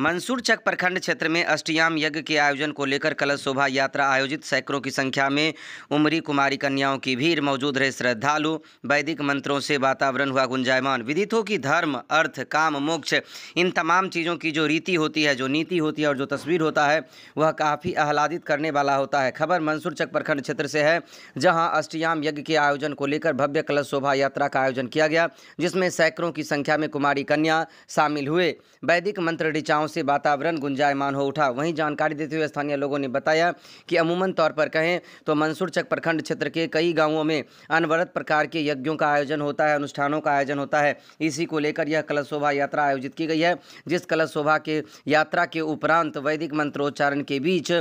मंसूर चक प्रखंड क्षेत्र में अष्टयाम यज्ञ के आयोजन को लेकर कलश शोभा यात्रा आयोजित सैकड़ों की संख्या में उमरी कुमारी कन्याओं की भीड़ मौजूद रहे श्रद्धालु वैदिक मंत्रों से वातावरण हुआ गुंजायमान विदित हो कि धर्म अर्थ काम मोक्ष इन तमाम चीज़ों की जो रीति होती है जो नीति होती है और जो तस्वीर होता है वह काफ़ी आह्लादित करने वाला होता है खबर मंसूर चक प्रखंड क्षेत्र से है जहाँ अष्टयाम यज्ञ के आयोजन को लेकर भव्य कलश शोभा यात्रा का आयोजन किया गया जिसमें सैकड़ों की संख्या में कुमारी कन्या शामिल हुए वैदिक मंत्र ऋचाओं गाँव से वातावरण गुंजायमान हो उठा वहीं जानकारी देते हुए स्थानीय लोगों ने बताया कि अमूमन तौर पर कहें तो मंसूरचक प्रखंड क्षेत्र के कई गांवों में अनवरत प्रकार के यज्ञों का आयोजन होता है अनुष्ठानों का आयोजन होता है इसी को लेकर यह कलश शोभा यात्रा आयोजित की गई है जिस कलश शोभा के यात्रा के उपरांत वैदिक मंत्रोच्चारण के बीच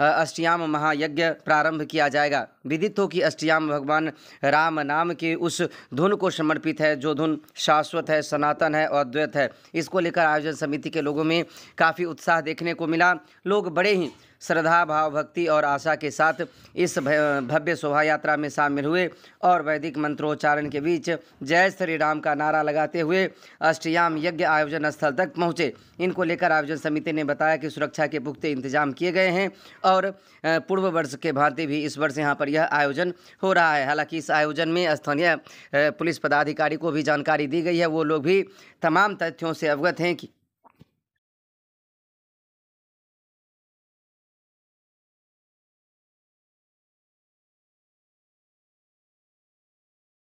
अष्टयाम महायज्ञ प्रारंभ किया जाएगा विदित हो कि अष्टयाम भगवान राम नाम के उस धुन को समर्पित है जो धुन शाश्वत है सनातन है और अद्वैत है इसको लेकर आयोजन समिति के लोगों में काफ़ी उत्साह देखने को मिला लोग बड़े ही श्रद्धा भाव भक्ति और आशा के साथ इस भव्य शोभा यात्रा में शामिल हुए और वैदिक मंत्रोच्चारण के बीच जय श्री राम का नारा लगाते हुए अष्टयाम यज्ञ आयोजन स्थल तक पहुँचे इनको लेकर आयोजन समिति ने बताया कि सुरक्षा के पुख्ते इंतजाम किए गए हैं और पूर्व वर्ष के भांति भी इस वर्ष यहाँ पर यह आयोजन हो रहा है हालांकि इस आयोजन में स्थानीय पुलिस पदाधिकारी को भी जानकारी दी गई है वो लोग भी तमाम तथ्यों से अवगत हैं कि